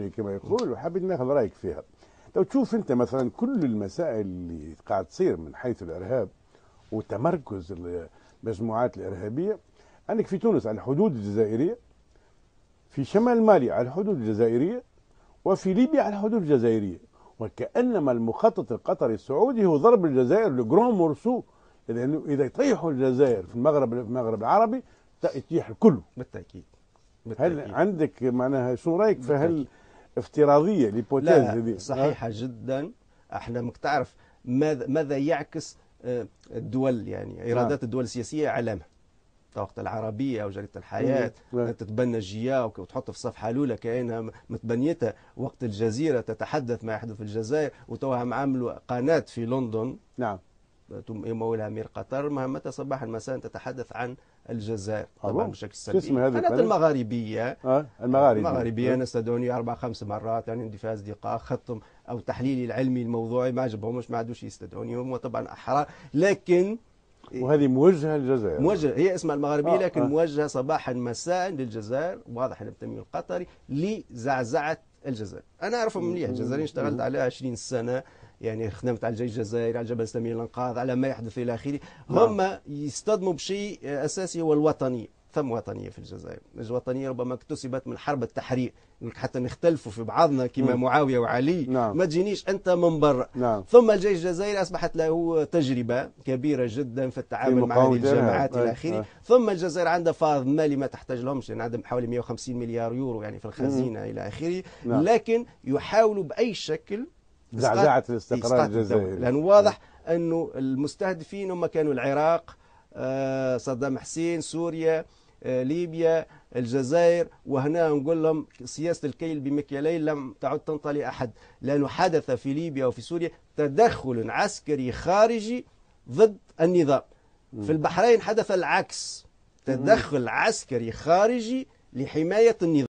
كما يقول وحابين ناخذ رايك فيها لو تشوف انت مثلا كل المسائل اللي قاعد تصير من حيث الارهاب وتمركز المجموعات الارهابيه عندك في تونس على الحدود الجزائريه في شمال مالي على الحدود الجزائريه وفي ليبيا على الحدود الجزائريه وكانما المخطط القطري السعودي هو ضرب الجزائر لجرون مورسو لانه اذا يطيحوا الجزائر في المغرب في المغرب العربي يطيح الكل بالتأكيد. بالتأكيد هل عندك معناها شو رايك في هل افتراضيه ليبوتيز هذه صحيحه جدا احنا مك تعرف ماذا ماذا يعكس آه، الدول يعني ايرادات نعم. الدول السياسيه علامه وقت العربية وجريدة الحياة نعم، نعم. تتبنى الجيا وتحط في الصفحه الأولى كأنها متبنيتها وقت الجزيرة تتحدث ما يحدث في الجزائر وتوهم عملوا قناة في لندن نعم يمولها أمير قطر مهمتها صباحا مساء تتحدث عن الجزائر طبعا بشكل سلبي قناه المغاربية آه المغاربية المغاربية أنا آه. استدعوني أربع خمس مرات يعني عندي فيها أصدقاء خطم أو تحليلي العلمي الموضوعي ما عجبهمش ما عادوش يستدعونيهم وطبعا أحرار لكن وهذه موجهه للجزائر موجهه هي اسمها المغربيه آه،, آه لكن آه. موجهه صباحا مساء للجزائر واضح انها بتميل القطري لزعزعه الجزائر انا اعرفهم مليح الجزائريين اشتغلت عليها 20 سنه يعني خدمت على الجيش الجزائري على الجبهه الاسلاميه الانقاذ على ما يحدث الى اخره نعم. هم يصطدموا بشيء اساسي هو الوطنيه ثم وطنية في الجزائر الوطنية ربما اكتسبت من حرب التحرير حتى نختلفوا في بعضنا كما معاوية وعلي نعم. ما تجينيش أنت من برا نعم. ثم الجيش الجزائري أصبحت له تجربة كبيرة جدا في التعامل مع هذه الجماعات إلى آه. آخره آه. ثم الجزائر عندها فاض مالي ما تحتاج لهمش يعني عندهم حوالي 150 مليار يورو يعني في الخزينة إلى آخره نعم. لكن يحاولوا بأي شكل زعزعة الاستقرار الجزائري لأنه واضح نعم. أنه المستهدفين هم كانوا العراق آه، صدام حسين سوريا آه، ليبيا الجزائر وهنا نقول لهم سياسة الكيل بمكيالين لم تعد تنطلي أحد لأنه حدث في ليبيا وفي سوريا تدخل عسكري خارجي ضد النظام في البحرين حدث العكس تدخل عسكري خارجي لحماية النظام